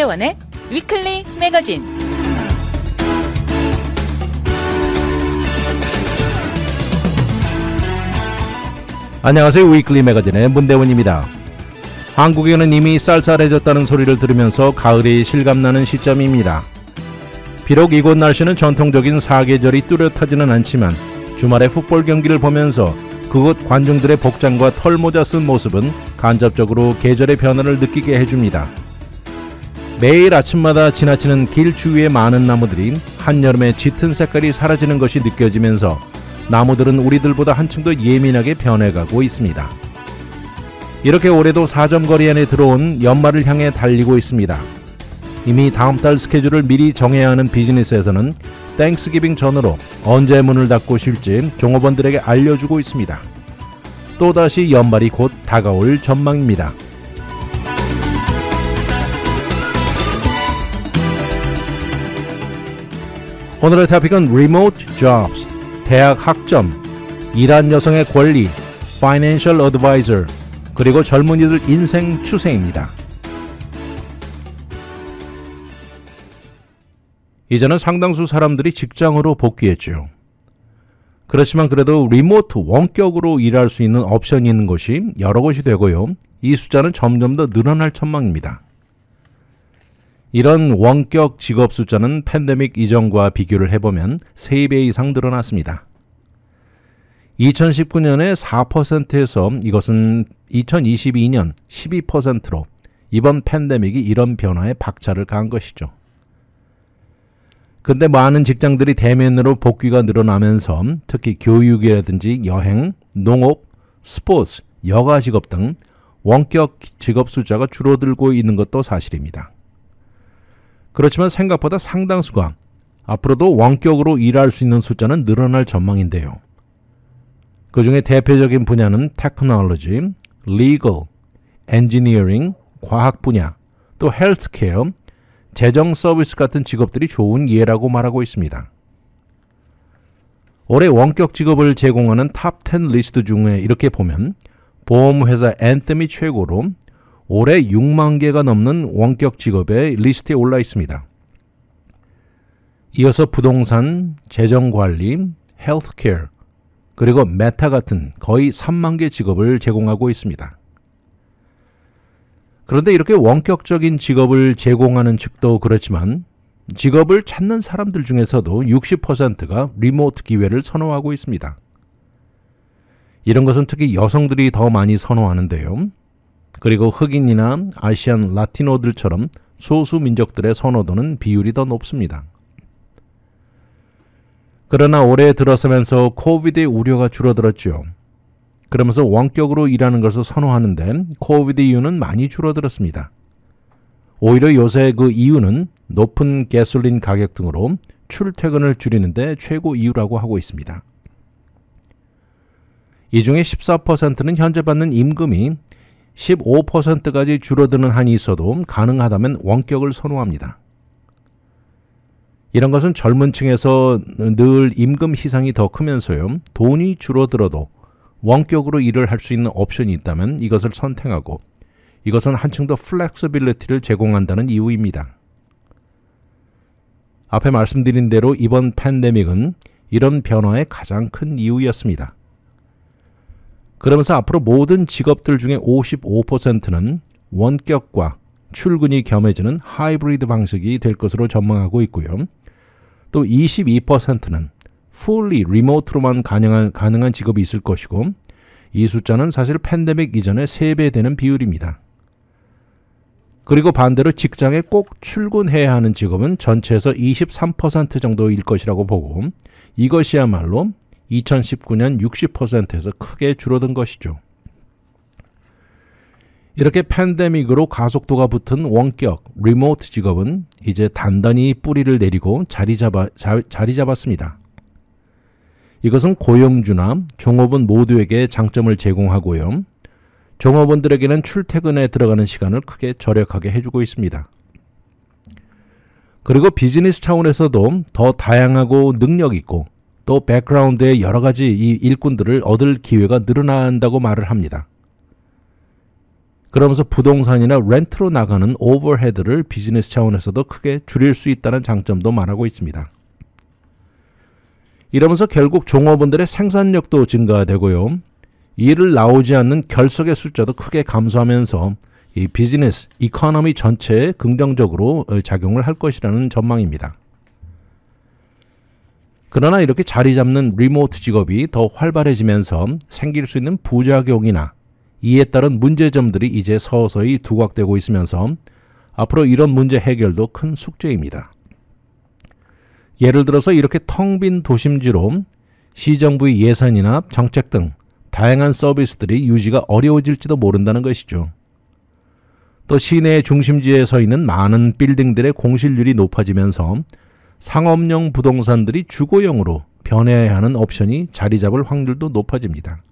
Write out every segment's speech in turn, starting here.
한대원의 위클리 매거진. 안녕하세요. 위클리 매거진의 문대원입니다. 한국에는 이미 쌀쌀해졌다는 소리를 들으면서 가을이 실감나는 시점입니다. 비록 이곳 날씨는 전통적인 사계절이 뚜렷하지는 않지만 주말에 풋볼 경기를 보면서 그곳 관중들의 복장과 털모자 쓴 모습은 간접적으로 계절의 변화를 느끼게 해줍니다. 매일 아침마다 지나치는 길 주위의 많은 나무들이 한여름에 짙은 색깔이 사라지는 것이 느껴지면서 나무들은 우리들보다 한층 더 예민하게 변해가고 있습니다. 이렇게 올해도 사정거리 안에 들어온 연말을 향해 달리고 있습니다. 이미 다음 달 스케줄을 미리 정해야 하는 비즈니스에서는 땡스기빙 전으로 언제 문을 닫고 쉴지 종업원들에게 알려주고 있습니다. 또다시 연말이 곧 다가올 전망입니다. 오늘의 토픽은 리모트 o t Jobs, 대학 학점, 이란 여성의 권리, Financial Advisor, 그리고 젊은이들 인생 추세입니다. 이제는 상당수 사람들이 직장으로 복귀했죠. 그렇지만 그래도 리모트 원격으로 일할 수 있는 옵션이 있는 곳이 여러 곳이 되고요. 이 숫자는 점점 더 늘어날 전망입니다. 이런 원격 직업 숫자는 팬데믹 이전과 비교를 해보면 3배 이상 늘어났습니다. 2019년에 4%에서 이것은 2022년 12%로 이번 팬데믹이 이런 변화에 박차를 가한 것이죠. 근데 많은 직장들이 대면으로 복귀가 늘어나면서 특히 교육이라든지 여행, 농업, 스포츠, 여가 직업 등 원격 직업 숫자가 줄어들고 있는 것도 사실입니다. 그렇지만 생각보다 상당수가 앞으로도 원격으로 일할 수 있는 숫자는 늘어날 전망인데요. 그 중에 대표적인 분야는 테크놀로지, 리걸, 엔지니어링, 과학 분야, 또 헬스케어, 재정 서비스 같은 직업들이 좋은 예라고 말하고 있습니다. 올해 원격 직업을 제공하는 탑 10 리스트 중에 이렇게 보면 보험회사 앤텀이 최고로 올해 6만 개가 넘는 원격 직업의 리스트에 올라 있습니다. 이어서 부동산, 재정관리, 헬스케어, 그리고 메타 같은 거의 3만 개 직업을 제공하고 있습니다. 그런데 이렇게 원격적인 직업을 제공하는 측도 그렇지만 직업을 찾는 사람들 중에서도 60%가 리모트 기회를 선호하고 있습니다. 이런 것은 특히 여성들이 더 많이 선호하는데요. 그리고 흑인이나 아시안 라티노들처럼 소수 민족들의 선호도는 비율이 더 높습니다. 그러나 올해 들어서면서 코비드의 우려가 줄어들었죠. 그러면서 원격으로 일하는 것을 선호하는데 코비드 이유는 많이 줄어들었습니다. 오히려 요새 그 이유는 높은 가솔린 가격 등으로 출퇴근을 줄이는데 최고 이유라고 하고 있습니다. 이 중에 14%는 현재 받는 임금이 15%까지 줄어드는 한이 있어도 가능하다면 원격을 선호합니다. 이런 것은 젊은 층에서 늘 임금 희상이 더 크면서요. 돈이 줄어들어도 원격으로 일을 할 수 있는 옵션이 있다면 이것을 선택하고 이것은 한층 더 플렉스빌리티를 제공한다는 이유입니다. 앞에 말씀드린 대로 이번 팬데믹은 이런 변화의 가장 큰 이유였습니다. 그러면서 앞으로 모든 직업들 중에 55%는 원격과 출근이 겸해지는 하이브리드 방식이 될 것으로 전망하고 있고요. 또 22%는 풀리 리모트로만 가능한, 가능한 직업이 있을 것이고 이 숫자는 사실 팬데믹 이전에 3배 되는 비율입니다. 그리고 반대로 직장에 꼭 출근해야 하는 직업은 전체에서 23% 정도일 것이라고 보고 이것이야말로 2019년 60%에서 크게 줄어든 것이죠. 이렇게 팬데믹으로 가속도가 붙은 원격 리모트 직업은 이제 단단히 뿌리를 내리고 자리, 잡아, 자, 자리 잡았습니다. 이것은 고용주나 종업원 모두에게 장점을 제공하고요. 종업원들에게는 출퇴근에 들어가는 시간을 크게 절약하게 해주고 있습니다. 그리고 비즈니스 차원에서도 더 다양하고 능력 있고 또 백그라운드의 여러 가지 이 일꾼들을 얻을 기회가 늘어난다고 말을 합니다. 그러면서 부동산이나 렌트로 나가는 오버헤드를 비즈니스 차원에서도 크게 줄일 수 있다는 장점도 말하고 있습니다. 이러면서 결국 종업원들의 생산력도 증가되고요. 일을 나오지 않는 결석의 숫자도 크게 감소하면서 이 비즈니스, 이코노미 전체에 긍정적으로 어, 작용을 할 것이라는 전망입니다. 그러나 이렇게 자리 잡는 리모트 직업이 더 활발해지면서 생길 수 있는 부작용이나 이에 따른 문제점들이 이제 서서히 두각되고 있으면서 앞으로 이런 문제 해결도 큰 숙제입니다. 예를 들어서 이렇게 텅 빈 도심지로 시정부의 예산이나 정책 등 다양한 서비스들이 유지가 어려워질지도 모른다는 것이죠. 또 시내의 중심지에 서 있는 많은 빌딩들의 공실률이 높아지면서 상업용 부동산들이 주거용으로 변해야 하는 옵션이 자리 잡을 확률도 높아집니다.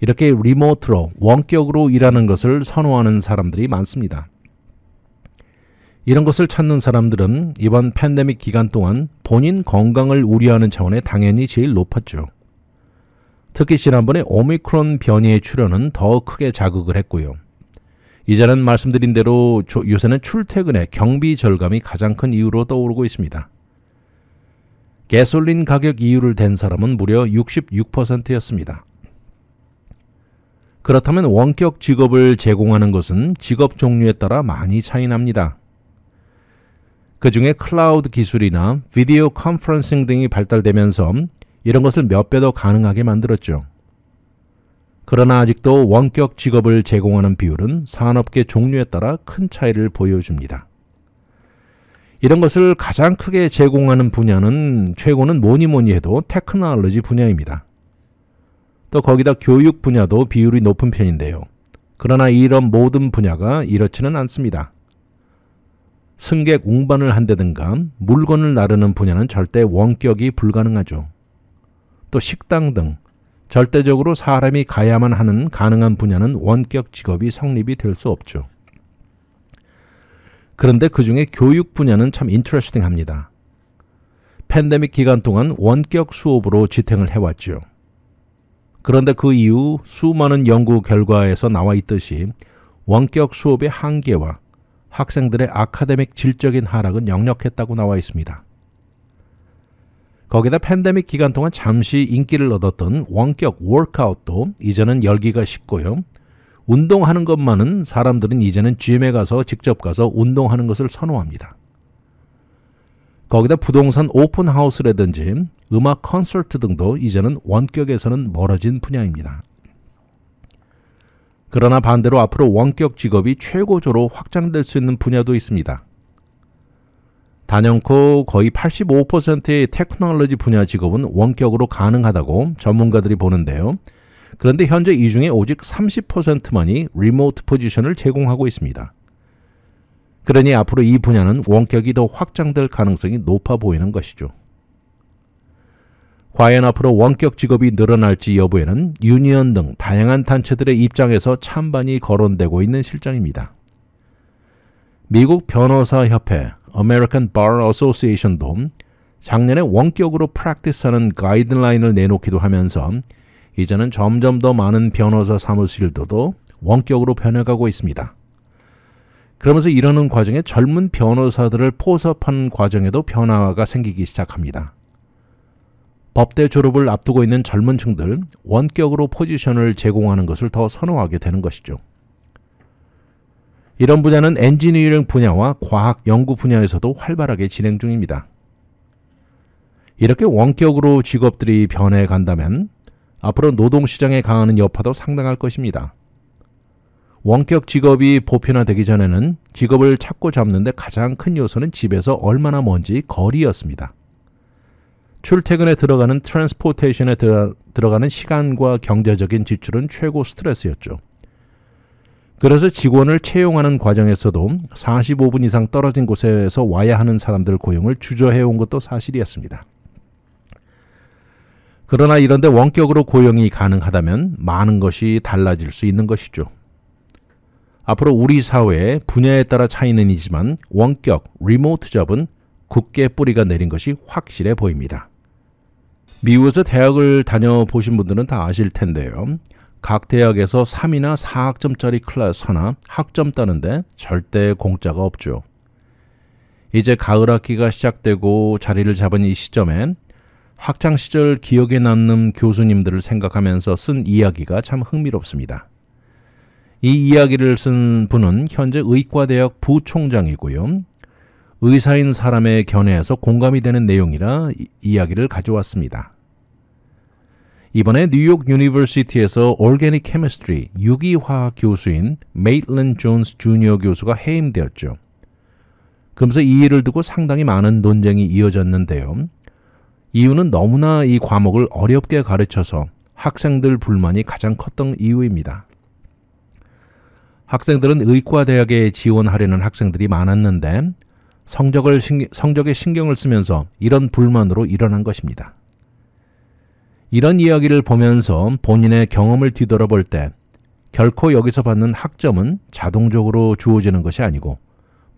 이렇게 리모트로 원격으로 일하는 것을 선호하는 사람들이 많습니다. 이런 것을 찾는 사람들은 이번 팬데믹 기간 동안 본인 건강을 우려하는 차원에 당연히 제일 높았죠. 특히 지난번에 오미크론 변이의 출현은 더 크게 자극을 했고요. 이전는 말씀드린 대로 요새는 출퇴근의 경비 절감이 가장 큰 이유로 떠오르고 있습니다. 개솔린 가격 이유를 댄 사람은 무려 66%였습니다. 그렇다면 원격 직업을 제공하는 것은 직업 종류에 따라 많이 차이납니다. 그 중에 클라우드 기술이나 비디오 컨퍼런싱 등이 발달되면서 이런 것을 몇 배 더 가능하게 만들었죠. 그러나 아직도 원격 직업을 제공하는 비율은 산업계 종류에 따라 큰 차이를 보여줍니다. 이런 것을 가장 크게 제공하는 분야는 최고는 뭐니 뭐니 해도 테크놀로지 분야입니다. 또 거기다 교육 분야도 비율이 높은 편인데요. 그러나 이런 모든 분야가 이렇지는 않습니다. 승객 운반을 한다든가 물건을 나르는 분야는 절대 원격이 불가능하죠. 또 식당 등 절대적으로 사람이 가야만 하는 가능한 분야는 원격 직업이 성립이 될 수 없죠. 그런데 그 중에 교육 분야는 참 인터레스팅 합니다. 팬데믹 기간 동안 원격 수업으로 지탱을 해왔죠. 그런데 그 이후 수많은 연구 결과에서 나와 있듯이 원격 수업의 한계와 학생들의 아카데믹 질적인 하락은 역력했다고 나와 있습니다. 거기다 팬데믹 기간 동안 잠시 인기를 얻었던 원격 워크아웃도 이제는 열기가 쉽고요. 운동하는 것만은 사람들은 이제는 짐에 가서 직접 가서 운동하는 것을 선호합니다. 거기다 부동산 오픈하우스라든지 음악 콘서트 등도 이제는 원격에서는 멀어진 분야입니다. 그러나 반대로 앞으로 원격 직업이 최고조로 확장될 수 있는 분야도 있습니다. 단연코 거의 85%의 테크놀로지 분야 직업은 원격으로 가능하다고 전문가들이 보는데요. 그런데 현재 이 중에 오직 30%만이 리모트 포지션을 제공하고 있습니다. 그러니 앞으로 이 분야는 원격이 더 확장될 가능성이 높아 보이는 것이죠. 과연 앞으로 원격 직업이 늘어날지 여부에는 유니언 등 다양한 단체들의 입장에서 찬반이 거론되고 있는 실정입니다. 미국 변호사협회 American Bar Association도 작년에 원격으로 프랙티스하는 가이드라인을 내놓기도 하면서 이제는 점점 더 많은 변호사 사무실들도 원격으로 변해가고 있습니다. 그러면서 이러는 과정에 젊은 변호사들을 포섭하는 과정에도 변화가 생기기 시작합니다. 법대 졸업을 앞두고 있는 젊은 층들 원격으로 포지션을 제공하는 것을 더 선호하게 되는 것이죠. 이런 분야는 엔지니어링 분야와 과학 연구 분야에서도 활발하게 진행 중입니다. 이렇게 원격으로 직업들이 변해 간다면 앞으로 노동시장에 강하는 여파도 상당할 것입니다. 원격 직업이 보편화되기 전에는 직업을 찾고 잡는데 가장 큰 요소는 집에서 얼마나 먼지 거리였습니다. 출퇴근에 들어가는 트랜스포테이션에 들어가는 시간과 경제적인 지출은 최고 스트레스였죠. 그래서 직원을 채용하는 과정에서도 45분 이상 떨어진 곳에서 와야 하는 사람들 고용을 주저해온 것도 사실이었습니다. 그러나 이런데 원격으로 고용이 가능하다면 많은 것이 달라질 수 있는 것이죠. 앞으로 우리 사회의 분야에 따라 차이는 이지만 원격, 리모트 잡은 굳게 뿌리가 내린 것이 확실해 보입니다. 미국에서 대학을 다녀보신 분들은 다 아실 텐데요. 각 대학에서 3이나 4학점짜리 클래스 하나 학점 따는데 절대 공짜가 없죠. 이제 가을 학기가 시작되고 자리를 잡은 이 시점엔 학창 시절 기억에 남는 교수님들을 생각하면서 쓴 이야기가 참 흥미롭습니다. 이 이야기를 쓴 분은 현재 의과대학 부총장이고요. 의사인 사람의 견해에서 공감이 되는 내용이라 이, 이야기를 가져왔습니다. 이번에 뉴욕 유니버시티에서 올게 g 케 n 스트리 h e 유기화학 교수인 메일틀 존스 주니어 교수가 해임되었죠. 금세 이 일을 두고 상당히 많은 논쟁이 이어졌는데요. 이유는 너무나 이 과목을 어렵게 가르쳐서 학생들 불만이 가장 컸던 이유입니다. 학생들은 의과대학에 지원하려는 학생들이 많았는데 성적을 신 성적에 신경을 쓰면서 이런 불만으로 일어난 것입니다. 이런 이야기를 보면서 본인의 경험을 뒤돌아볼 때 결코 여기서 받는 학점은 자동적으로 주어지는 것이 아니고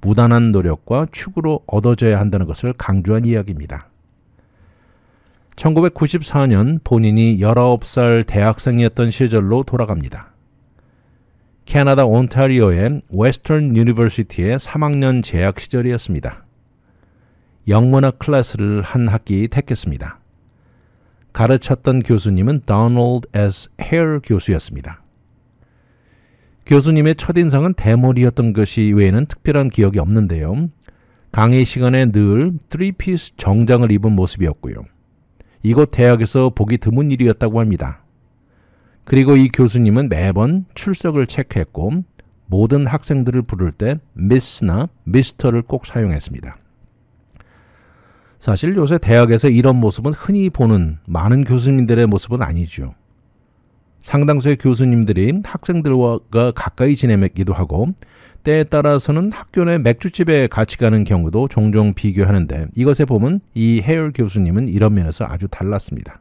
무단한 노력과 축으로 얻어져야 한다는 것을 강조한 이야기입니다. 1994년 본인이 19살 대학생이었던 시절로 돌아갑니다. 캐나다 온타리오의 웨스턴 유니버시티의 3학년 재학 시절이었습니다. 영문학 클래스를 한 학기 택했습니다. 가르쳤던 교수님은 Donald S. Hare 교수였습니다. 교수님의 첫인상은 대머리였던 것이 외에는 특별한 기억이 없는데요. 강의 시간에 늘3피스 정장을 입은 모습이었고요. 이곳 대학에서 보기 드문 일이었다고 합니다. 그리고 이 교수님은 매번 출석을 체크했고 모든 학생들을 부를 때 미스나 미스터를 꼭 사용했습니다. 사실 요새 대학에서 이런 모습은 흔히 보는 많은 교수님들의 모습은 아니죠. 상당수의 교수님들이 학생들과 가까이 지내기도 하고 때에 따라서는 학교 내 맥주집에 같이 가는 경우도 종종 비교하는데 이것에 보면 이해얼 교수님은 이런 면에서 아주 달랐습니다.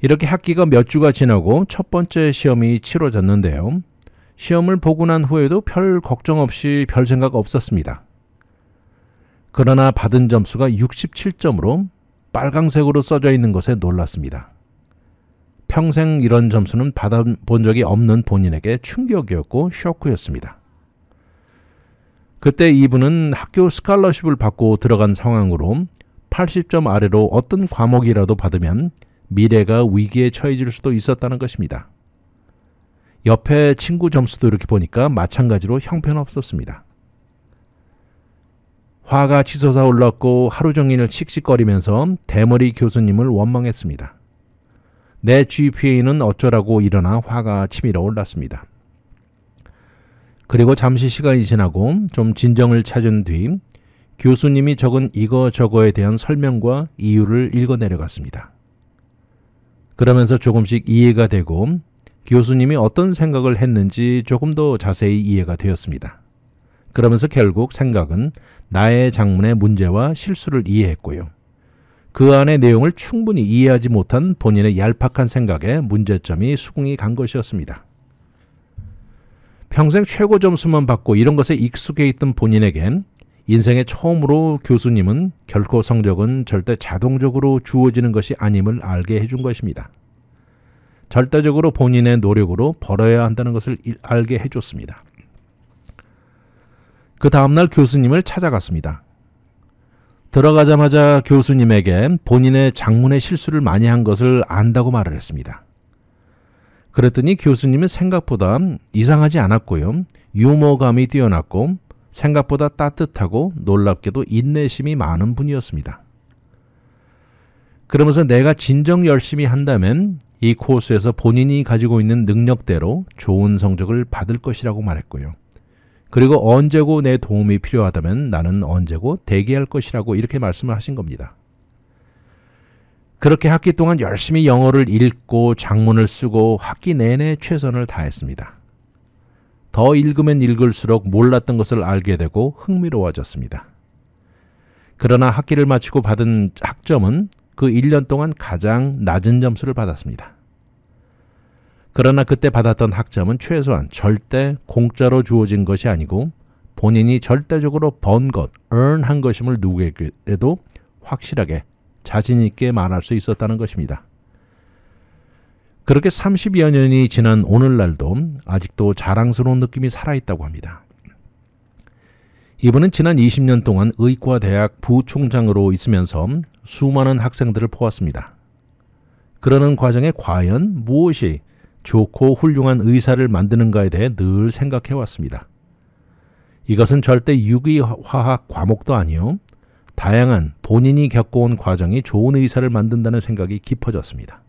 이렇게 학기가 몇 주가 지나고 첫 번째 시험이 치러졌는데요. 시험을 보고 난 후에도 별 걱정 없이 별 생각 없었습니다. 그러나 받은 점수가 67점으로 빨강색으로 써져 있는 것에 놀랐습니다. 평생 이런 점수는 받아본 적이 없는 본인에게 충격이었고 쇼크였습니다. 그때 이분은 학교 스칼러십을 받고 들어간 상황으로 80점 아래로 어떤 과목이라도 받으면 미래가 위기에 처해질 수도 있었다는 것입니다. 옆에 친구 점수도 이렇게 보니까 마찬가지로 형편없었습니다. 화가 치솟아 올랐고 하루 종일 씩씩거리면서 대머리 교수님을 원망했습니다. 내 GPA는 어쩌라고 일어나 화가 치밀어 올랐습니다. 그리고 잠시 시간이 지나고 좀 진정을 찾은 뒤 교수님이 적은 이거저거에 대한 설명과 이유를 읽어내려갔습니다. 그러면서 조금씩 이해가 되고 교수님이 어떤 생각을 했는지 조금 더 자세히 이해가 되었습니다. 그러면서 결국 생각은 나의 장문의 문제와 실수를 이해했고요. 그 안의 내용을 충분히 이해하지 못한 본인의 얄팍한 생각에 문제점이 수긍이 간 것이었습니다. 평생 최고 점수만 받고 이런 것에 익숙해 있던 본인에겐 인생에 처음으로 교수님은 결코 성적은 절대 자동적으로 주어지는 것이 아님을 알게 해준 것입니다. 절대적으로 본인의 노력으로 벌어야 한다는 것을 알게 해줬습니다. 그 다음날 교수님을 찾아갔습니다. 들어가자마자 교수님에게 본인의 장문의 실수를 많이 한 것을 안다고 말을 했습니다. 그랬더니 교수님은 생각보다 이상하지 않았고요. 유머감이 뛰어났고 생각보다 따뜻하고 놀랍게도 인내심이 많은 분이었습니다. 그러면서 내가 진정 열심히 한다면 이 코스에서 본인이 가지고 있는 능력대로 좋은 성적을 받을 것이라고 말했고요. 그리고 언제고 내 도움이 필요하다면 나는 언제고 대기할 것이라고 이렇게 말씀을 하신 겁니다. 그렇게 학기 동안 열심히 영어를 읽고 장문을 쓰고 학기 내내 최선을 다했습니다. 더 읽으면 읽을수록 몰랐던 것을 알게 되고 흥미로워졌습니다. 그러나 학기를 마치고 받은 학점은 그 1년 동안 가장 낮은 점수를 받았습니다. 그러나 그때 받았던 학점은 최소한 절대 공짜로 주어진 것이 아니고 본인이 절대적으로 번 것, earn 한 것임을 누구에게도 확실하게 자신 있게 말할 수 있었다는 것입니다. 그렇게 30여 년이 지난 오늘날도 아직도 자랑스러운 느낌이 살아있다고 합니다. 이분은 지난 20년 동안 의과대학 부총장으로 있으면서 수많은 학생들을 보았습니다. 그러는 과정에 과연 무엇이 좋고 훌륭한 의사를 만드는가에 대해 늘 생각해 왔습니다. 이것은 절대 유기화학 과목도 아니요. 다양한 본인이 겪어온 과정이 좋은 의사를 만든다는 생각이 깊어졌습니다.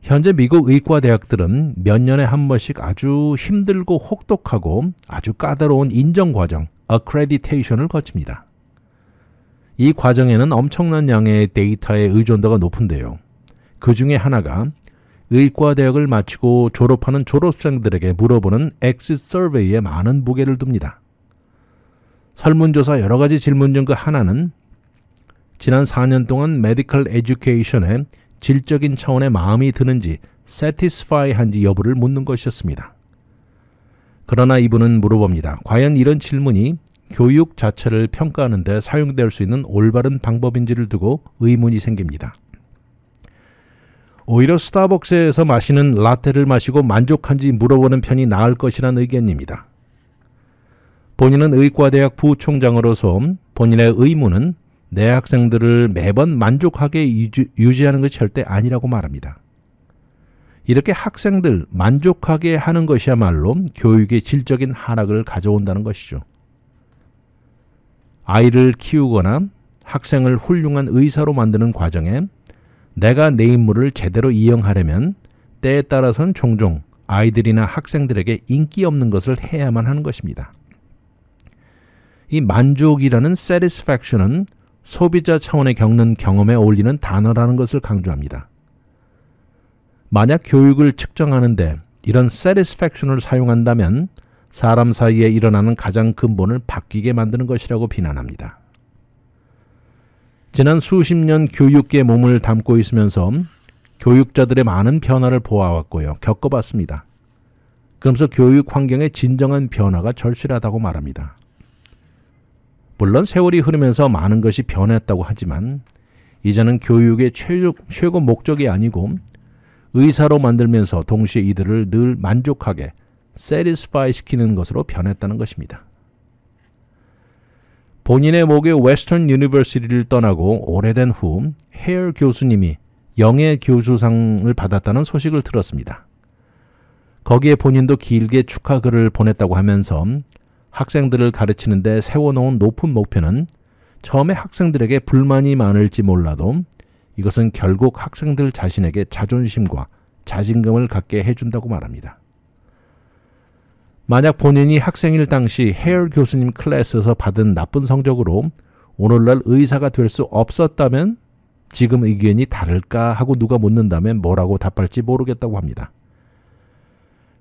현재 미국 의과대학들은 몇 년에 한 번씩 아주 힘들고 혹독하고 아주 까다로운 인정 과정, accreditation을 거칩니다. 이 과정에는 엄청난 양의 데이터의 의존도가 높은데요. 그 중에 하나가 의과대학을 마치고 졸업하는 졸업생들에게 물어보는 엑시 서베이에 많은 무게를 둡니다. 설문조사 여러 가지 질문 중 그 하나는 지난 4년 동안 메디컬 에듀케이션에 질적인 차원의 마음이 드는지 satisfy 한지 여부를 묻는 것이었습니다. 그러나 이분은 물어봅니다. 과연 이런 질문이 교육 자체를 평가하는 데 사용될 수 있는 올바른 방법인지를 두고 의문이 생깁니다. 오히려 스타벅스에서 마시는 라테를 마시고 만족한지 물어보는 편이 나을 것이라는 의견입니다. 본인은 의과대학 부총장으로서 본인의 의무는 내 학생들을 매번 만족하게 유지, 하는 것이 절대 아니라고 말합니다. 이렇게 학생들 만족하게 하는 것이야말로 교육의 질적인 하락을 가져온다는 것이죠. 아이를 키우거나 학생을 훌륭한 의사로 만드는 과정에 내가 내 임무를 제대로 이행하려면 때에 따라선 종종 아이들이나 학생들에게 인기 없는 것을 해야만 하는 것입니다. 이 만족이라는 satisfaction은 소비자 차원에 겪는 경험에 어울리는 단어라는 것을 강조합니다. 만약 교육을 측정하는데 이런 satisfaction을 사용한다면 사람 사이에 일어나는 가장 근본을 바뀌게 만드는 것이라고 비난합니다. 지난 수십 년 교육계 몸을 담고 있으면서 교육자들의 많은 변화를 보아왔고요. 겪어봤습니다. 그러면서 교육 환경의 진정한 변화가 절실하다고 말합니다. 물론 세월이 흐르면서 많은 것이 변했다고 하지만 이제는 교육의 최고, 최고 목적이 아니고 의사로 만들면서 동시에 이들을 늘 만족하게 satisfy 시키는 것으로 변했다는 것입니다. 본인의 목에 웨스턴 유니버시티를 떠나고 오래된 후 헤어 교수님이 영예 교수상을 받았다는 소식을 들었습니다. 거기에 본인도 길게 축하 글을 보냈다고 하면서 학생들을 가르치는데 세워놓은 높은 목표는 처음에 학생들에게 불만이 많을지 몰라도 이것은 결국 학생들 자신에게 자존심과 자신감을 갖게 해준다고 말합니다. 만약 본인이 학생일 당시 헤일 교수님 클래스에서 받은 나쁜 성적으로 오늘날 의사가 될 수 없었다면 지금 의견이 다를까 하고 누가 묻는다면 뭐라고 답할지 모르겠다고 합니다.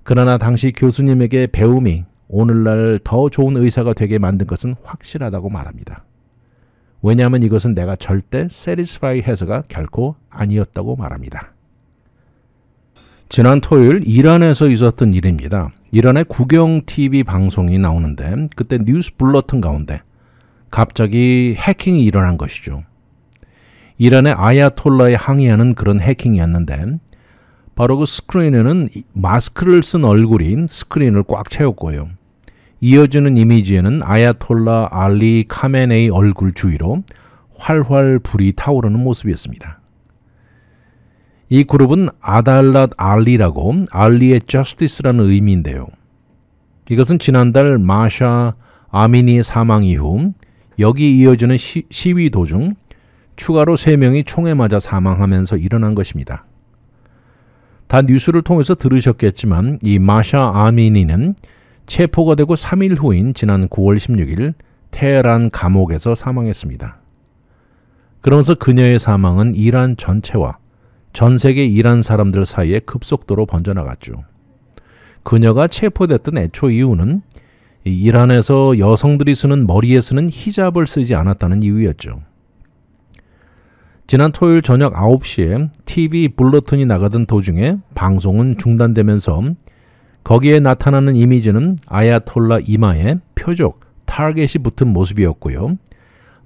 그러나 당시 교수님에게 배움이 오늘날 더 좋은 의사가 되게 만든 것은 확실하다고 말합니다. 왜냐하면 이것은 내가 절대 satisfy 해서가 결코 아니었다고 말합니다. 지난 토요일 이란에서 있었던 일입니다. 이란의 국영 TV 방송이 나오는데 그때 뉴스 블러튼 가운데 갑자기 해킹이 일어난 것이죠. 이란의 아야톨라에 항의하는 그런 해킹이었는데 바로 그 스크린에는 마스크를 쓴 얼굴인 스크린을 꽉 채웠고요. 이어지는 이미지에는 아야톨라 알리 카메네이 얼굴 주위로 활활 불이 타오르는 모습이었습니다. 이 그룹은 아달랏 알리라고 알리의 j 스티스라는 의미인데요. 이것은 지난달 마샤 아미니의 사망 이후 여기 이어지는 시, 위 도중 추가로 3명이 총에 맞아 사망하면서 일어난 것입니다. 다 뉴스를 통해서 들으셨겠지만 이 마샤 아미니는 체포가 되고 3일 후인 지난 9월 16일 테헤란 감옥에서 사망했습니다. 그러면서 그녀의 사망은 이란 전체와 전 세계 일한 사람들 사이에 급속도로 번져나갔죠. 그녀가 체포됐던 애초 이유는 이란에서 여성들이 쓰는 머리에 쓰는 히잡을 쓰지 않았다는 이유였죠. 지난 토요일 저녁 9시에 TV 블러튼이 나가던 도중에 방송은 중단되면서 거기에 나타나는 이미지는 아야톨라 이마에 표적, 타겟이 붙은 모습이었고요.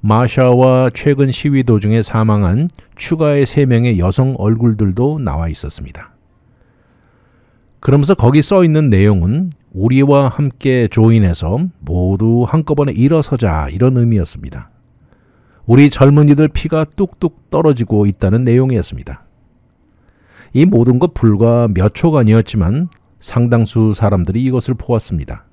마샤와 최근 시위 도중에 사망한 추가의 3명의 여성 얼굴들도 나와 있었습니다. 그러면서 거기 써 있는 내용은 우리와 함께 조인해서 모두 한꺼번에 일어서자 이런 의미였습니다. 우리 젊은이들 피가 뚝뚝 떨어지고 있다는 내용이었습니다. 이 모든 것 불과 몇 초간이었지만 상당수 사람들이 이것을 보았습니다.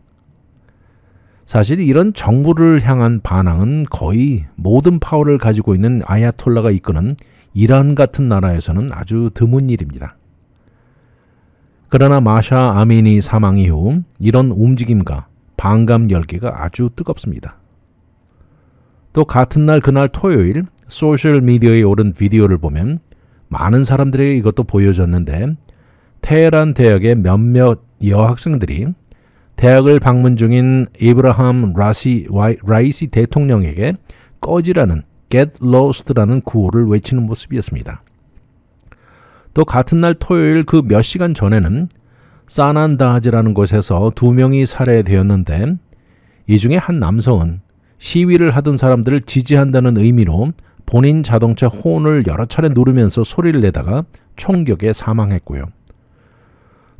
사실 이런 정부를 향한 반항은 거의 모든 파워를 가지고 있는 아야톨라가 이끄는 이란 같은 나라에서는 아주 드문 일입니다. 그러나 마샤 아미니 사망 이후 이런 움직임과 반감 열기가 아주 뜨겁습니다. 또 같은 날 그날 토요일 소셜 미디어에 오른 비디오를 보면 많은 사람들에게 이것도 보여졌는데 테헤란 대학의 몇몇 여학생들이 대학을 방문 중인 이브라함 라시, 라이시 대통령에게 꺼지라는 get lost라는 구호를 외치는 모습이었습니다. 또 같은 날 토요일 그 몇 시간 전에는 사난다하지라는 곳에서 두 명이 살해되었는데 이 중에 한 남성은 시위를 하던 사람들을 지지한다는 의미로 본인 자동차 혼을 여러 차례 누르면서 소리를 내다가 총격에 사망했고요.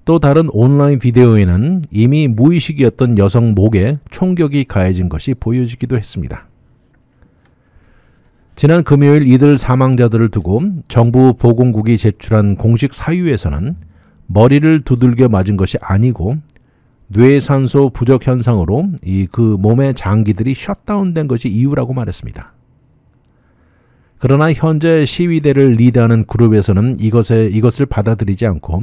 또 다른 온라인 비디오에는 이미 무의식이었던 여성 목에 총격이 가해진 것이 보여지기도 했습니다. 지난 금요일 이들 사망자들을 두고 정부 보건국이 제출한 공식 사유에서는 머리를 두들겨 맞은 것이 아니고 뇌산소 부족 현상으로 이 그 몸의 장기들이 셧다운된 것이 이유라고 말했습니다. 그러나 현재 시위대를 리드하는 그룹에서는 이것에, 이것을 받아들이지 않고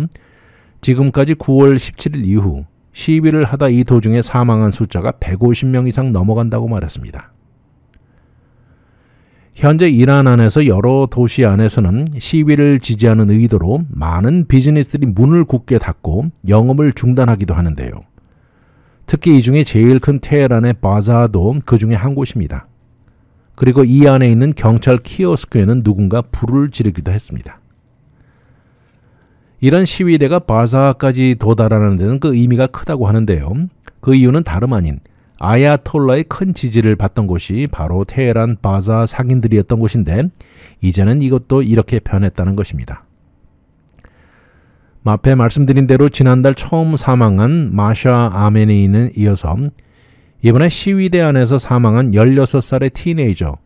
지금까지 9월 17일 이후 시위를 하다 이 도중에 사망한 숫자가 150명 이상 넘어간다고 말했습니다. 현재 이란 안에서 여러 도시 안에서는 시위를 지지하는 의도로 많은 비즈니스들이 문을 굳게 닫고 영업을 중단하기도 하는데요. 특히 이 중에 제일 큰 테헤란의 바자도 그 중에 한 곳입니다. 그리고 이 안에 있는 경찰 키오스크에는 누군가 불을 지르기도 했습니다. 이런 시위대가 바사까지 도달하는 데는 그 의미가 크다고 하는데요. 그 이유는 다름 아닌 아야톨라의 큰 지지를 받던 곳이 바로 테헤란 바사 상인들이었던 곳인데 이제는 이것도 이렇게 변했다는 것입니다. 앞에 말씀드린 대로 지난달 처음 사망한 마샤 아메니는 이어서 이번에 시위대 안에서 사망한 16살의 티네이저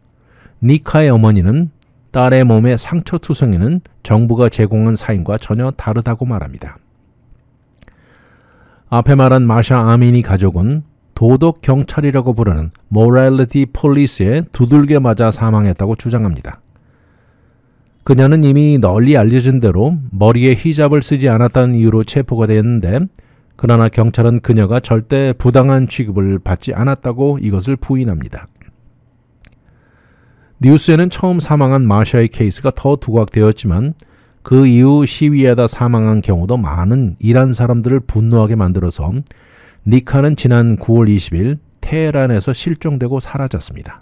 니카의 어머니는 딸의 몸의 상처 투성이는 정부가 제공한 사인과 전혀 다르다고 말합니다. 앞에 말한 마샤 아미니 가족은 도덕 경찰이라고 부르는 모랄리티 폴리스에 두들겨 맞아 사망했다고 주장합니다. 그녀는 이미 널리 알려진 대로 머리에 히잡을 쓰지 않았다는 이유로 체포가 되었는데 그러나 경찰은 그녀가 절대 부당한 취급을 받지 않았다고 이것을 부인합니다. 뉴스에는 처음 사망한 마샤의 케이스가 더 두각되었지만 그 이후 시위하다 사망한 경우도 많은 이란 사람들을 분노하게 만들어서 니카는 지난 9월 20일 테헤란에서 실종되고 사라졌습니다.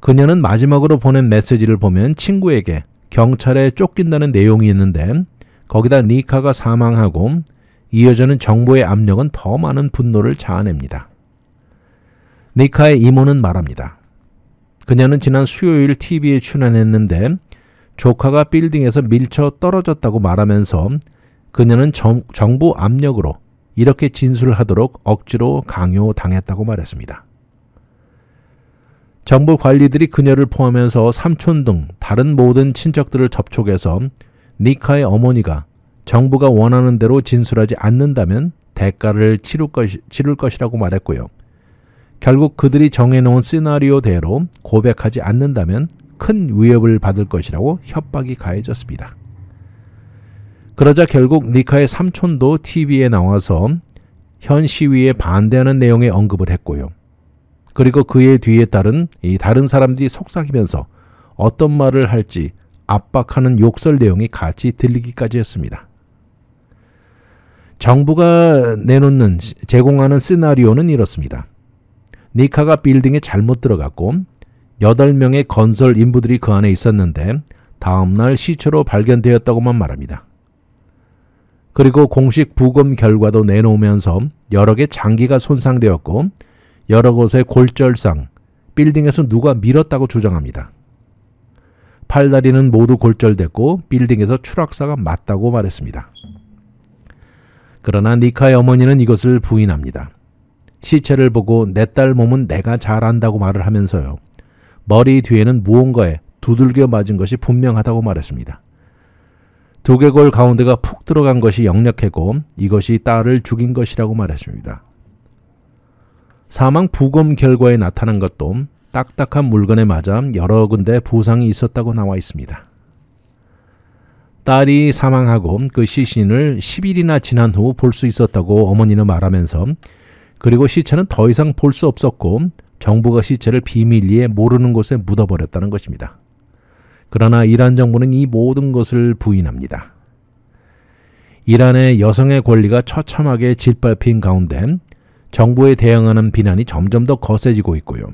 그녀는 마지막으로 보낸 메시지를 보면 친구에게 경찰에 쫓긴다는 내용이 있는데 거기다 니카가 사망하고 이어지는 정부의 압력은 더 많은 분노를 자아냅니다. 니카의 이모는 말합니다. 그녀는 지난 수요일 TV에 출연했는데 조카가 빌딩에서 밀쳐 떨어졌다고 말하면서 그녀는 정, 정부 압력으로 이렇게 진술하도록 을 억지로 강요당했다고 말했습니다. 정부 관리들이 그녀를 포함해서 삼촌 등 다른 모든 친척들을 접촉해서 니카의 어머니가 정부가 원하는 대로 진술하지 않는다면 대가를 치룰 것이, 치를 것이라고 말했고요. 결국 그들이 정해놓은 시나리오대로 고백하지 않는다면 큰 위협을 받을 것이라고 협박이 가해졌습니다. 그러자 결국 니카의 삼촌도 TV에 나와서 현 시위에 반대하는 내용의 언급을 했고요. 그리고 그의 뒤에 따른 이 다른 사람들이 속삭이면서 어떤 말을 할지 압박하는 욕설 내용이 같이 들리기까지 했습니다. 정부가 내놓는 제공하는 시나리오는 이렇습니다. 니카가 빌딩에 잘못 들어갔고 8명의 건설 인부들이 그 안에 있었는데 다음날 시체로 발견되었다고만 말합니다. 그리고 공식 부검 결과도 내놓으면서 여러 개 장기가 손상되었고 여러 곳에 골절상, 빌딩에서 누가 밀었다고 주장합니다. 팔다리는 모두 골절됐고 빌딩에서 추락사가 맞다고 말했습니다. 그러나 니카의 어머니는 이것을 부인합니다. 시체를 보고 내 딸 몸은 내가 잘 안다고 말을 하면서요. 머리 뒤에는 무언가에 두들겨 맞은 것이 분명하다고 말했습니다. 두개골 가운데가 푹 들어간 것이 역력했고 이것이 딸을 죽인 것이라고 말했습니다. 사망 부검 결과에 나타난 것도 딱딱한 물건에 맞아 여러 군데 부상이 있었다고 나와 있습니다. 딸이 사망하고 그 시신을 10일이나 지난 후 볼 수 있었다고 어머니는 말하면서 그리고 시체는 더 이상 볼 수 없었고 정부가 시체를 비밀리에 모르는 곳에 묻어버렸다는 것입니다. 그러나 이란 정부는 이 모든 것을 부인합니다. 이란의 여성의 권리가 처참하게 짓밟힌 가운데 정부에 대응하는 비난이 점점 더 거세지고 있고요.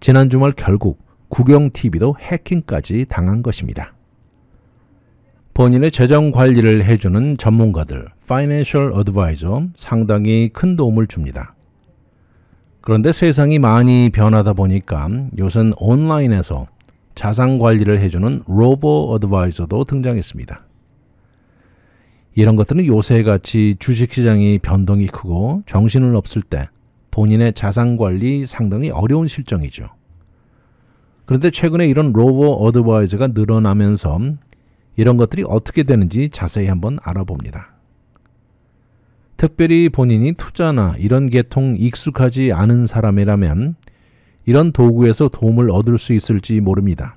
지난 주말 결국 국영TV도 해킹까지 당한 것입니다. 본인의 재정 관리를 해주는 전문가들, f i n n a c 파이낸셜 어드바이저 상당히 큰 도움을 줍니다. 그런데 세상이 많이 변하다 보니까 요샌 온라인에서 자산 관리를 해주는 로보 어드바이저도 등장했습니다. 이런 것들은 요새같이 주식시장이 변동이 크고 정신을 없을 때 본인의 자산 관리 상당히 어려운 실정이죠. 그런데 최근에 이런 로보 어드바이저가 늘어나면서 이런 것들이 어떻게 되는지 자세히 한번 알아봅니다. 특별히 본인이 투자나 이런 계통 익숙하지 않은 사람이라면 이런 도구에서 도움을 얻을 수 있을지 모릅니다.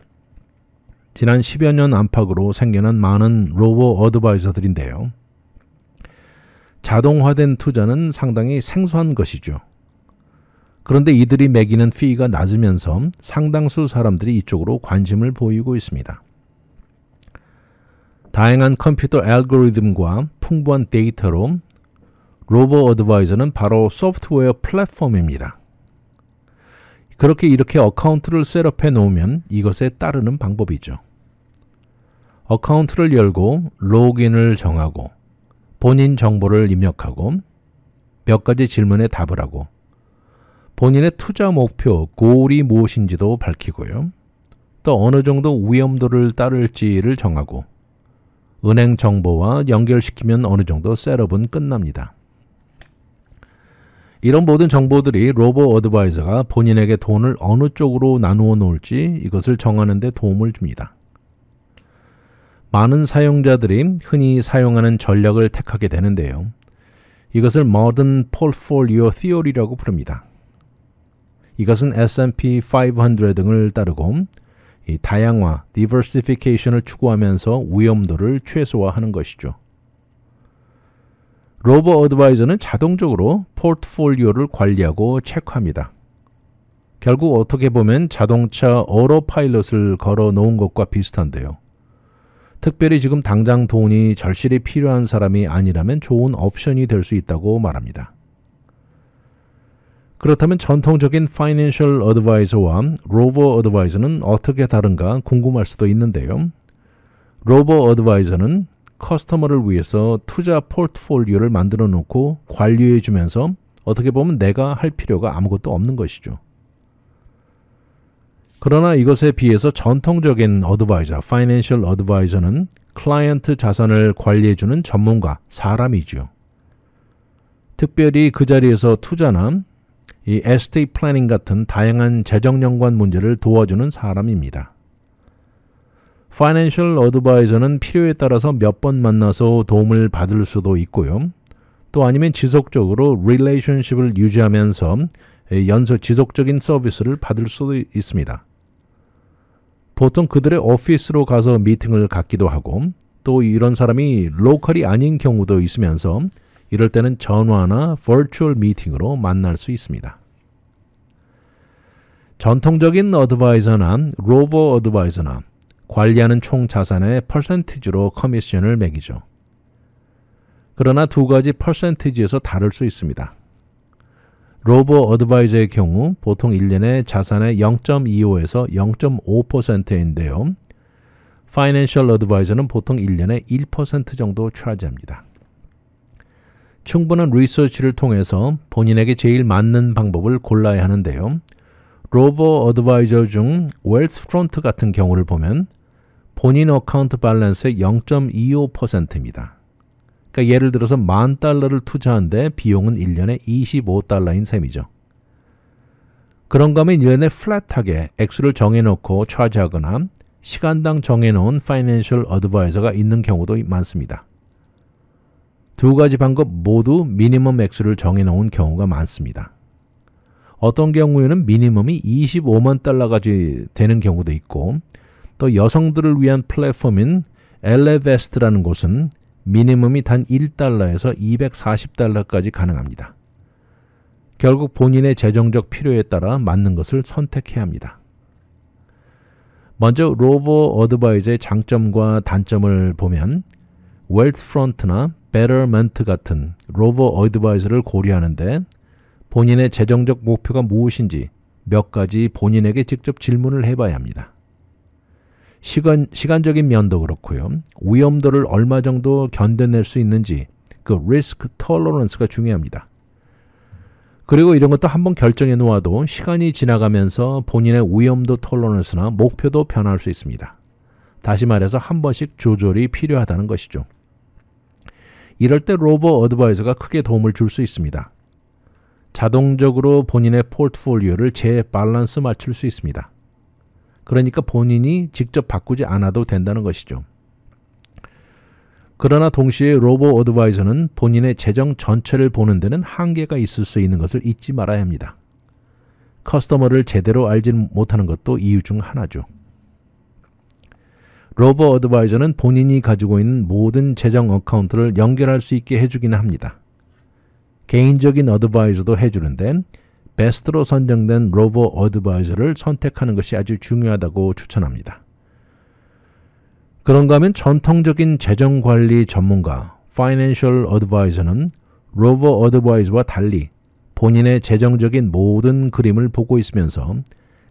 지난 10여 년 안팎으로 생겨난 많은 로보 어드바이저들인데요. 자동화된 투자는 상당히 생소한 것이죠. 그런데 이들이 매기는 피가 낮으면서 상당수 사람들이 이쪽으로 관심을 보이고 있습니다. 다양한 컴퓨터 알고리즘과 풍부한 데이터로 로버 어드바이저는 바로 소프트웨어 플랫폼입니다. 그렇게 이렇게 어카운트를 셋업해 놓으면 이것에 따르는 방법이죠. 어카운트를 열고 로그인을 정하고 본인 정보를 입력하고 몇 가지 질문에 답을 하고 본인의 투자 목표, 골이 무엇인지도 밝히고요. 또 어느 정도 위험도를 따를지를 정하고 은행 정보와 연결시키면 어느 정도 셋업은 끝납니다. 이런 모든 정보들이 로보 어드바이저가 본인에게 돈을 어느 쪽으로 나누어 놓을지 이것을 정하는 데 도움을 줍니다. 많은 사용자들이 흔히 사용하는 전략을 택하게 되는데요. 이것을 Modern Portfolio Theory라고 부릅니다. 이것은 S&P 500 등을 따르고 이 다양화, diversification을 추구하면서 위험도를 최소화하는 것이죠. 로버 어드바이저는 자동적으로 포트폴리오를 관리하고 체크합니다. 결국 어떻게 보면 자동차 어로 파일럿을 걸어 놓은 것과 비슷한데요. 특별히 지금 당장 돈이 절실히 필요한 사람이 아니라면 좋은 옵션이 될 수 있다고 말합니다. 그렇다면 전통적인 파이낸셜 어드바이저와 로버 어드바이저는 어떻게 다른가 궁금할 수도 있는데요. 로버 어드바이저는 커스터머를 위해서 투자 포트폴리오를 만들어 놓고 관리해 주면서 어떻게 보면 내가 할 필요가 아무것도 없는 것이죠. 그러나 이것에 비해서 전통적인 어드바이저, 파이낸셜 어드바이저는 클라이언트 자산을 관리해주는 전문가, 사람이죠. 특별히 그 자리에서 투자나 이 에스테이 플래닝 같은 다양한 재정 연관 문제를 도와주는 사람입니다. 파이낸셜 어드바이저는 필요에 따라서 몇 번 만나서 도움을 받을 수도 있고요. 또 아니면 지속적으로 릴레이션십을 유지하면서 연속 지속적인 서비스를 받을 수도 있습니다. 보통 그들의 오피스로 가서 미팅을 갖기도 하고 또 이런 사람이 로컬이 아닌 경우도 있으면서 이럴 때는 전화나 버추얼 미팅으로 만날 수 있습니다. 전통적인 어드바이저나 로보 어드바이저나 관리하는 총 자산의 퍼센티지로 커미션을 매기죠. 그러나 두 가지 퍼센티지에서 다를 수 있습니다. 로보 어드바이저의 경우 보통 1년에 자산의 0.25에서 0.5%인데요. 파이낸셜 어드바이저는 보통 1년에 1% 정도 차지합니다. 충분한 리서치를 통해서 본인에게 제일 맞는 방법을 골라야 하는데요. 로버 어드바이저 중 웰스 프론트 같은 경우를 보면 본인 어카운트 밸런스의 0.25%입니다. 그러니까 예를 들어서 만 달러를 투자한데 비용은 1년에 25달러인 셈이죠. 그런가 하면 1년에 플랫하게 액수를 정해놓고 차지하거나 시간당 정해놓은 파이낸셜 어드바이저가 있는 경우도 많습니다. 두 가지 방법 모두 미니멈 액수를 정해놓은 경우가 많습니다. 어떤 경우에는 미니멈이 25만 달러까지 되는 경우도 있고 또 여성들을 위한 플랫폼인 엘레베스트라는 곳은 미니멈이 단 1달러에서 240달러까지 가능합니다. 결국 본인의 재정적 필요에 따라 맞는 것을 선택해야 합니다. 먼저 로보 어드바이저의 장점과 단점을 보면 웰트프론트나 베럴먼트 같은 로보 어드바이저를 고려하는데 본인의 재정적 목표가 무엇인지 몇 가지 본인에게 직접 질문을 해봐야 합니다. 시간, 시간적인 면도 그렇고요. 위험도를 얼마 정도 견뎌낼 수 있는지 그 리스크 톨러런스가 중요합니다. 그리고 이런 것도 한번 결정해 놓아도 시간이 지나가면서 본인의 위험도 톨러런스나 목표도 변할 수 있습니다. 다시 말해서 한 번씩 조절이 필요하다는 것이죠. 이럴 때 로버 어드바이저가 크게 도움을 줄 수 있습니다. 자동적으로 본인의 포트폴리오를 재밸런스 맞출 수 있습니다. 그러니까 본인이 직접 바꾸지 않아도 된다는 것이죠. 그러나 동시에 로보 어드바이저는 본인의 재정 전체를 보는 데는 한계가 있을 수 있는 것을 잊지 말아야 합니다. 커스터머를 제대로 알지 못하는 것도 이유 중 하나죠. 로보 어드바이저는 본인이 가지고 있는 모든 재정 어카운트를 연결할 수 있게 해주기는 합니다. 개인적인 어드바이저도 해주는데 베스트로 선정된 로보 어드바이저를 선택하는 것이 아주 중요하다고 추천합니다. 그런가 하면 전통적인 재정관리 전문가 Financial Advisor는 로버 어드바이저와 달리 본인의 재정적인 모든 그림을 보고 있으면서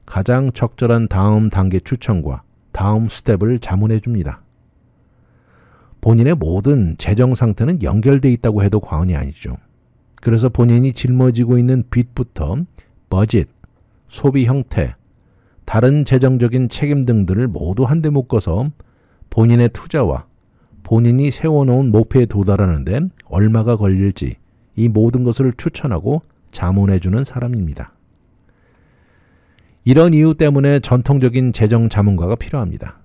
가장 적절한 다음 단계 추천과 다음 스텝을 자문해 줍니다. 본인의 모든 재정 상태는 연결돼 있다고 해도 과언이 아니죠. 그래서 본인이 짊어지고 있는 빚부터 버짓, 소비 형태, 다른 재정적인 책임 등들을 모두 한데 묶어서 본인의 투자와 본인이 세워놓은 목표에 도달하는데 얼마가 걸릴지 이 모든 것을 추천하고 자문해주는 사람입니다. 이런 이유 때문에 전통적인 재정 자문가가 필요합니다.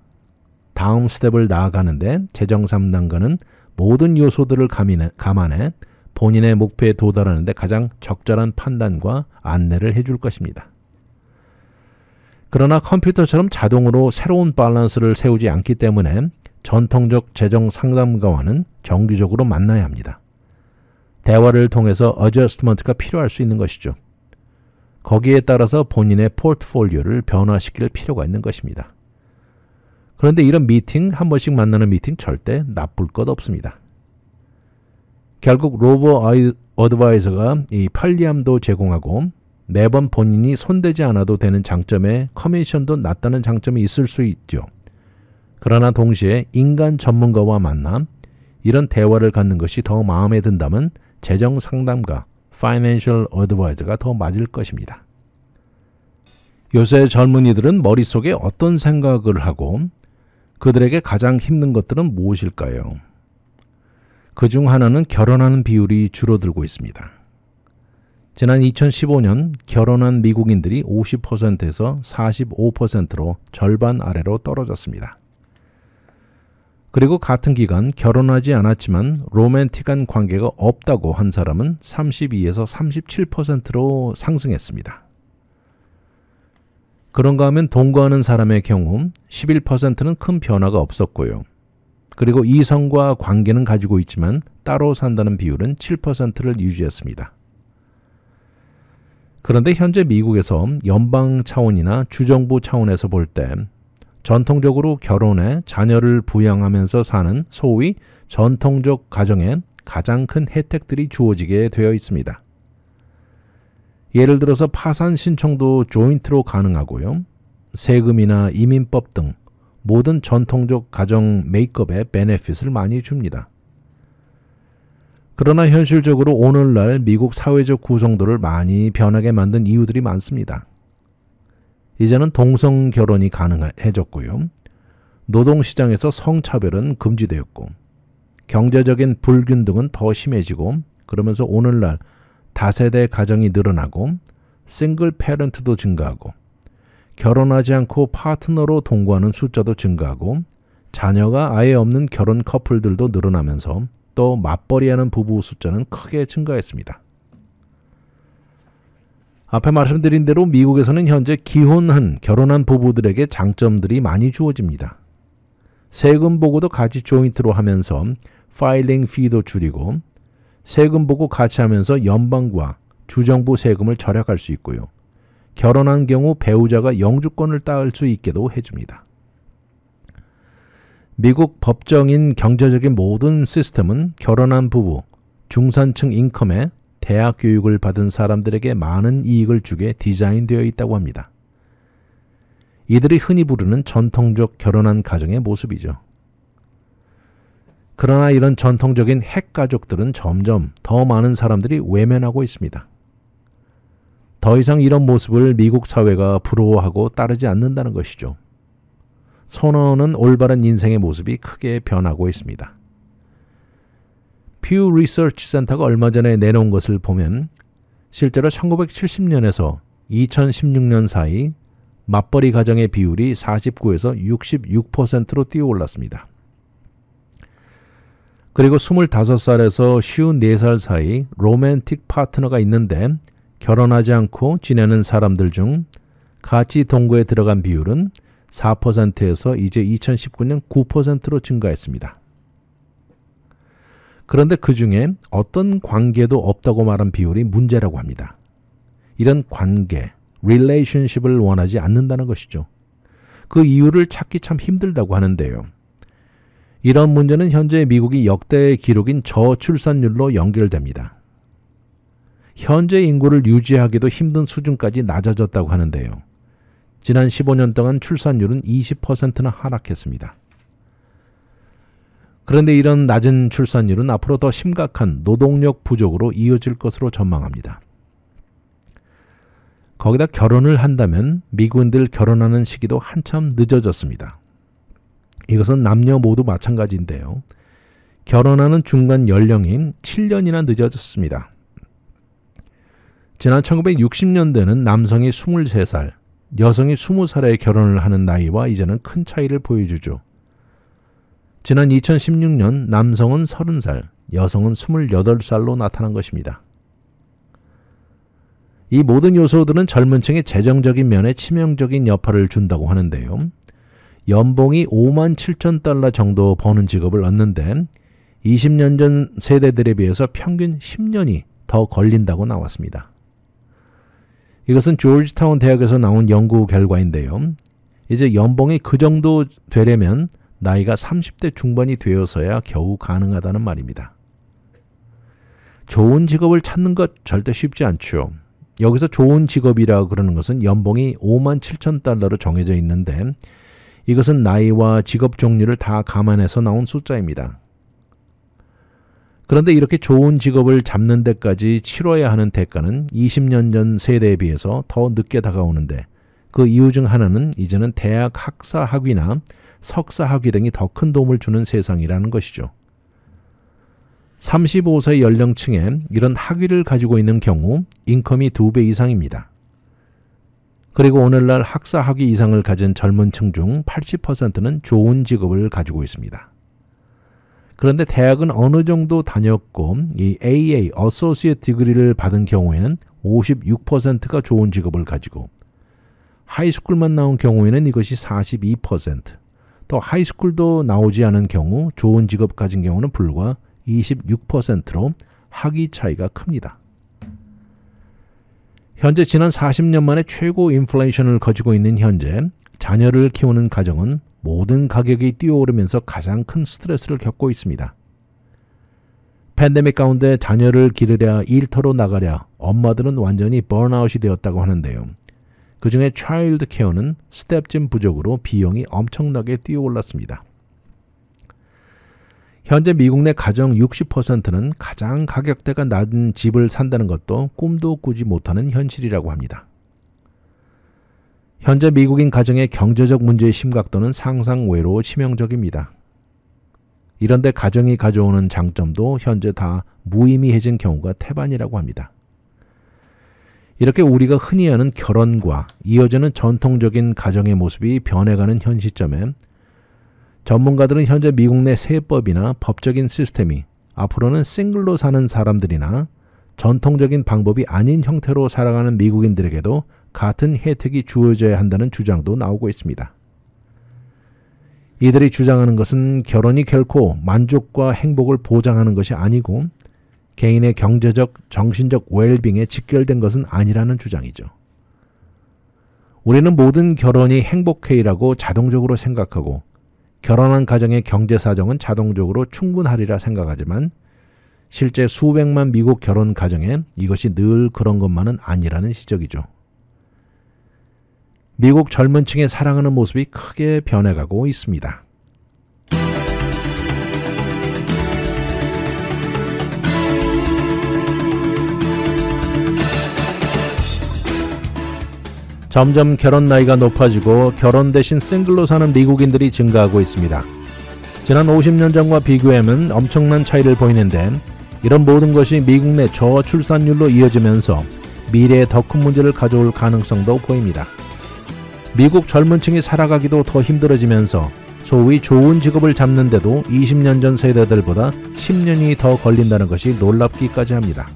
다음 스텝을 나아가는데 재정 3단가는 모든 요소들을 감안해 본인의 목표에 도달하는데 가장 적절한 판단과 안내를 해줄 것입니다. 그러나 컴퓨터처럼 자동으로 새로운 밸런스를 세우지 않기 때문에 전통적 재정 상담가와는 정기적으로 만나야 합니다. 대화를 통해서 어저스트먼트가 필요할 수 있는 것이죠. 거기에 따라서 본인의 포트폴리오를 변화시킬 필요가 있는 것입니다. 그런데 이런 미팅, 한 번씩 만나는 미팅 절대 나쁠 것 없습니다. 결국 로버 어드바이저가 이 편리함도 제공하고 매번 본인이 손대지 않아도 되는 장점에 커미션도 낮다는 장점이 있을 수 있죠. 그러나 동시에 인간 전문가와 만남, 이런 대화를 갖는 것이 더 마음에 든다면 재정 상담가, 파이낸셜 어드바이저가 더 맞을 것입니다. 요새 젊은이들은 머릿속에 어떤 생각을 하고 그들에게 가장 힘든 것들은 무엇일까요? 그중 하나는 결혼하는 비율이 줄어들고 있습니다. 지난 2015년 결혼한 미국인들이 50%에서 45%로 절반 아래로 떨어졌습니다. 그리고 같은 기간 결혼하지 않았지만 로맨틱한 관계가 없다고 한 사람은 32에서 37%로 상승했습니다. 그런가 하면 동거하는 사람의 경우 11%는 큰 변화가 없었고요. 그리고 이성과 관계는 가지고 있지만 따로 산다는 비율은 7%를 유지했습니다. 그런데 현재 미국에서 연방 차원이나 주정부 차원에서 볼 때 전통적으로 결혼해 자녀를 부양하면서 사는 소위 전통적 가정에 가장 큰 혜택들이 주어지게 되어 있습니다. 예를 들어서 파산 신청도 조인트로 가능하고요. 세금이나 이민법 등 모든 전통적 가정 메이크업에 베네핏을 많이 줍니다. 그러나 현실적으로 오늘날 미국 사회적 구성도를 많이 변하게 만든 이유들이 많습니다. 이제는 동성 결혼이 가능해졌고요. 노동시장에서 성차별은 금지되었고, 경제적인 불균등은 더 심해지고, 그러면서 오늘날 다세대 가정이 늘어나고, 싱글 패런트도 증가하고, 결혼하지 않고 파트너로 동거하는 숫자도 증가하고 자녀가 아예 없는 결혼 커플들도 늘어나면서 또 맞벌이하는 부부 숫자는 크게 증가했습니다. 앞에 말씀드린 대로 미국에서는 현재 기혼한 결혼한 부부들에게 장점들이 많이 주어집니다. 세금 보고도 같이 조인트로 하면서 파일링 피도 줄이고 세금 보고 같이 하면서 연방과 주정부 세금을 절약할 수 있고요. 결혼한 경우 배우자가 영주권을 따올수 있게도 해줍니다. 미국 법정인 경제적인 모든 시스템은 결혼한 부부, 중산층 인컴에 대학 교육을 받은 사람들에게 많은 이익을 주게 디자인되어 있다고 합니다. 이들이 흔히 부르는 전통적 결혼한 가정의 모습이죠. 그러나 이런 전통적인 핵가족들은 점점 더 많은 사람들이 외면하고 있습니다. 더 이상 이런 모습을 미국 사회가 부러워하고 따르지 않는다는 것이죠. 선언은 올바른 인생의 모습이 크게 변하고 있습니다. 퓨 리서치 센터가 얼마 전에 내놓은 것을 보면 실제로 1970년에서 2016년 사이 맞벌이 가정의 비율이 49에서 66%로 뛰어 올랐습니다. 그리고 25살에서 54살 사이 로맨틱 파트너가 있는데 결혼하지 않고 지내는 사람들 중 같이 동거에 들어간 비율은 4%에서 이제 2019년 9%로 증가했습니다. 그런데 그 중에 어떤 관계도 없다고 말한 비율이 문제라고 합니다. 이런 관계, r e l a t i o n s h i p 을 원하지 않는다는 것이죠. 그 이유를 찾기 참 힘들다고 하는데요. 이런 문제는 현재 미국이 역대 기록인 저출산율로 연결됩니다. 현재 인구를 유지하기도 힘든 수준까지 낮아졌다고 하는데요. 지난 15년 동안 출산율은 20%나 하락했습니다. 그런데 이런 낮은 출산율은 앞으로 더 심각한 노동력 부족으로 이어질 것으로 전망합니다. 거기다 결혼을 한다면 미군들 결혼하는 시기도 한참 늦어졌습니다. 이것은 남녀 모두 마찬가지인데요. 결혼하는 중간 연령인 7년이나 늦어졌습니다. 지난 1960년대는 남성이 23살, 여성이 20살에 결혼을 하는 나이와 이제는 큰 차이를 보여주죠. 지난 2016년 남성은 30살, 여성은 28살로 나타난 것입니다. 이 모든 요소들은 젊은 층의 재정적인 면에 치명적인 여파를 준다고 하는데요. 연봉이 5만 7천 달러 정도 버는 직업을 얻는데 20년 전 세대들에 비해서 평균 10년이 더 걸린다고 나왔습니다. 이것은 조지타운 대학에서 나온 연구 결과인데요. 이제 연봉이 그 정도 되려면 나이가 30대 중반이 되어서야 겨우 가능하다는 말입니다. 좋은 직업을 찾는 것 절대 쉽지 않죠. 여기서 좋은 직업이라 그러는 것은 연봉이 5만 7천 달러로 정해져 있는데 이것은 나이와 직업 종류를 다 감안해서 나온 숫자입니다. 그런데 이렇게 좋은 직업을 잡는 데까지 치러야 하는 대가는 20년 전 세대에 비해서 더 늦게 다가오는데 그 이유 중 하나는 이제는 대학 학사 학위나 석사 학위 등이 더 큰 도움을 주는 세상이라는 것이죠. 35세 연령층에 이런 학위를 가지고 있는 경우 인컴이 두 배 이상입니다. 그리고 오늘날 학사 학위 이상을 가진 젊은 층 중 80%는 좋은 직업을 가지고 있습니다. 그런데 대학은 어느 정도 다녔고 이 AA, 어소시에 디그리를 받은 경우에는 56%가 좋은 직업을 가지고 하이스쿨만 나온 경우에는 이것이 42%, 또 하이스쿨도 나오지 않은 경우 좋은 직업 가진 경우는 불과 26%로 학위 차이가 큽니다. 현재 지난 40년 만에 최고 인플레이션을 거치고 있는 현재 자녀를 키우는 가정은 모든 가격이 뛰어오르면서 가장 큰 스트레스를 겪고 있습니다. 팬데믹 가운데 자녀를 기르랴 일터로 나가랴 엄마들은 완전히 번아웃이 되었다고 하는데요. 그 중에 차일드 케어는 스텝진 부족으로 비용이 엄청나게 뛰어올랐습니다. 현재 미국 내 가정 60%는 가장 가격대가 낮은 집을 산다는 것도 꿈도 꾸지 못하는 현실이라고 합니다. 현재 미국인 가정의 경제적 문제의 심각도는 상상 외로 치명적입니다. 이런데 가정이 가져오는 장점도 현재 다 무의미해진 경우가 태반이라고 합니다. 이렇게 우리가 흔히 하는 결혼과 이어지는 전통적인 가정의 모습이 변해가는 현 시점에 전문가들은 현재 미국 내 세법이나 법적인 시스템이 앞으로는 싱글로 사는 사람들이나 전통적인 방법이 아닌 형태로 살아가는 미국인들에게도 같은 혜택이 주어져야 한다는 주장도 나오고 있습니다. 이들이 주장하는 것은 결혼이 결코 만족과 행복을 보장하는 것이 아니고 개인의 경제적, 정신적 웰빙에 직결된 것은 아니라는 주장이죠. 우리는 모든 결혼이 행복해이라고 자동적으로 생각하고 결혼한 가정의 경제 사정은 자동적으로 충분하리라 생각하지만 실제 수백만 미국 결혼 가정에 이것이 늘 그런 것만은 아니라는 시적이죠. 미국 젊은 층의 사랑하는 모습이 크게 변해가고 있습니다. 점점 결혼 나이가 높아지고 결혼 대신 싱글로 사는 미국인들이 증가하고 있습니다. 지난 50년 전과 비교하면 엄청난 차이를 보이는데 이런 모든 것이 미국 내 저출산율로 이어지면서 미래에 더 큰 문제를 가져올 가능성도 보입니다. 미국 젊은 층이 살아가기도 더 힘들어지면서 소위 좋은 직업을 잡는데도 20년 전 세대들보다 10년이 더 걸린다는 것이 놀랍기까지 합니다.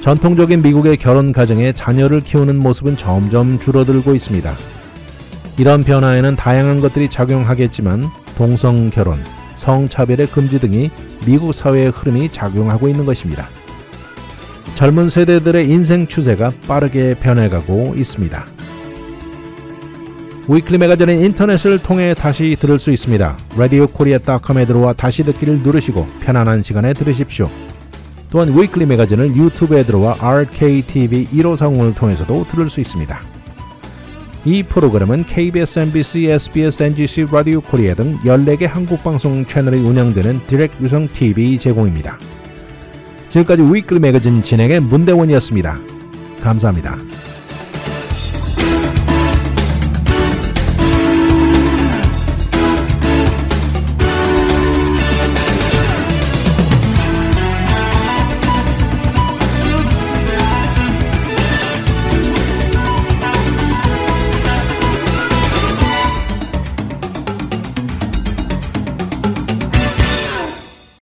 전통적인 미국의 결혼 가정에 자녀를 키우는 모습은 점점 줄어들고 있습니다. 이런 변화에는 다양한 것들이 작용하겠지만 동성 결혼, 성차별의 금지 등이 미국 사회의 흐름이 작용하고 있는 것입니다. 젊은 세대들의 인생 추세가 빠르게 변해가고 있습니다. 위클리 매거진은 인터넷을 통해 다시 들을 수 있습니다. radiokorea.com에 들어와 다시 듣기를 누르시고 편안한 시간에 들으십시오. 또한 위클리 매거진을 유튜브에 들어와 RKTV 1호 상공을 통해서도 들을 수 있습니다. 이 프로그램은 KBS, MBC, SBS, NGC, 라디오 코리아 등 14개 한국 방송 채널이 운영되는 디렉 유성 TV 제공입니다. 지금까지 위클리 매거진 진행의 문대원이었습니다. 감사합니다.